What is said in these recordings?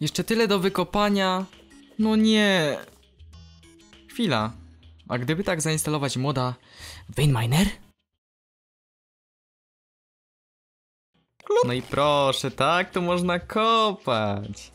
Jeszcze tyle do wykopania. No nie. Chwila. A gdyby tak zainstalować moda miner? No i proszę, tak to można kopać.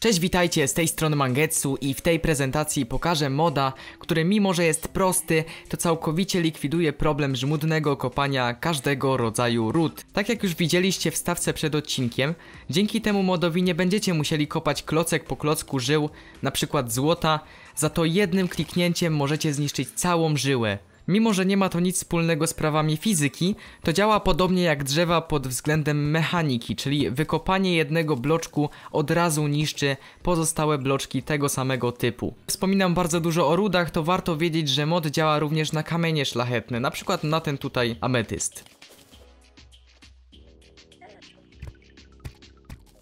Cześć, witajcie, z tej strony Mangetsu i w tej prezentacji pokażę moda, który mimo, że jest prosty, to całkowicie likwiduje problem żmudnego kopania każdego rodzaju ród. Tak jak już widzieliście w stawce przed odcinkiem, dzięki temu modowi nie będziecie musieli kopać klocek po klocku żył, na przykład złota, za to jednym kliknięciem możecie zniszczyć całą żyłę. Mimo, że nie ma to nic wspólnego z prawami fizyki, to działa podobnie jak drzewa pod względem mechaniki, czyli wykopanie jednego bloczku od razu niszczy pozostałe bloczki tego samego typu. Wspominam bardzo dużo o rudach, to warto wiedzieć, że mod działa również na kamienie szlachetne, na przykład na ten tutaj ametyst.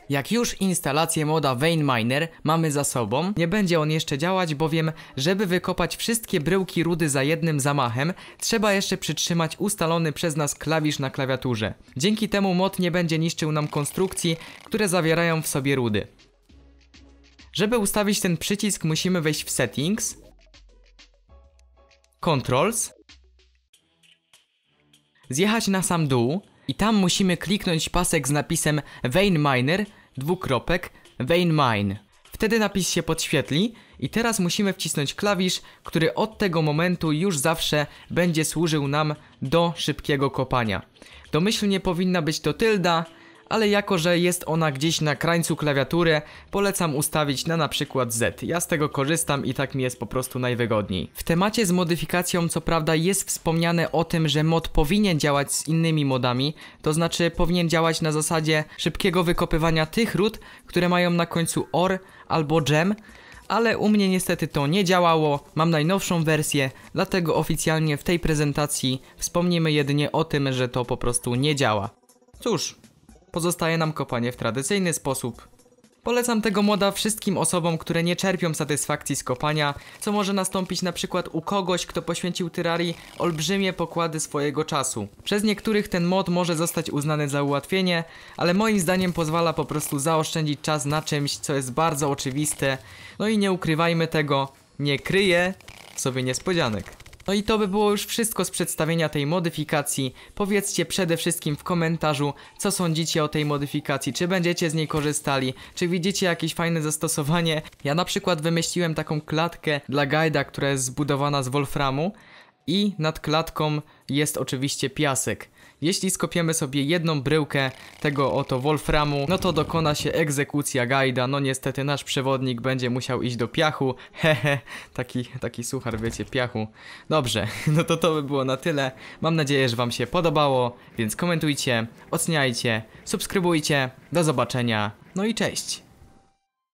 Jak już instalację moda Vein Miner mamy za sobą, nie będzie on jeszcze działać, bowiem żeby wykopać wszystkie bryłki rudy za jednym zamachem, trzeba jeszcze przytrzymać ustalony przez nas klawisz na klawiaturze. Dzięki temu mod nie będzie niszczył nam konstrukcji, które zawierają w sobie rudy. Żeby ustawić ten przycisk musimy wejść w Settings, Controls, zjechać na sam dół, i tam musimy kliknąć pasek z napisem Vein Miner, dwukropek, Vein Mine. Wtedy napis się podświetli i teraz musimy wcisnąć klawisz, który od tego momentu już zawsze będzie służył nam do szybkiego kopania. Domyślnie powinna być to tylda, ale jako, że jest ona gdzieś na krańcu klawiatury, polecam ustawić na na przykład Z. Ja z tego korzystam i tak mi jest po prostu najwygodniej. W temacie z modyfikacją co prawda jest wspomniane o tym, że mod powinien działać z innymi modami, to znaczy powinien działać na zasadzie szybkiego wykopywania tych ród, które mają na końcu OR albo gem, ale u mnie niestety to nie działało, mam najnowszą wersję, dlatego oficjalnie w tej prezentacji wspomnimy jedynie o tym, że to po prostu nie działa. Cóż, pozostaje nam kopanie w tradycyjny sposób. Polecam tego moda wszystkim osobom, które nie czerpią satysfakcji z kopania, co może nastąpić na przykład u kogoś, kto poświęcił Tyrarii olbrzymie pokłady swojego czasu. Przez niektórych ten mod może zostać uznany za ułatwienie, ale moim zdaniem pozwala po prostu zaoszczędzić czas na czymś, co jest bardzo oczywiste. No i nie ukrywajmy tego, nie kryje sobie niespodzianek. No i to by było już wszystko z przedstawienia tej modyfikacji. Powiedzcie przede wszystkim w komentarzu, co sądzicie o tej modyfikacji, czy będziecie z niej korzystali, czy widzicie jakieś fajne zastosowanie. Ja na przykład wymyśliłem taką klatkę dla gajda, która jest zbudowana z wolframu i nad klatką jest oczywiście piasek. Jeśli skopiemy sobie jedną bryłkę tego oto wolframu, no to dokona się egzekucja gajda. No niestety nasz przewodnik będzie musiał iść do piachu. Hehe, taki, taki suchar, wiecie, piachu. Dobrze, no to to by było na tyle. Mam nadzieję, że wam się podobało, więc komentujcie, oceniajcie, subskrybujcie. Do zobaczenia, no i cześć.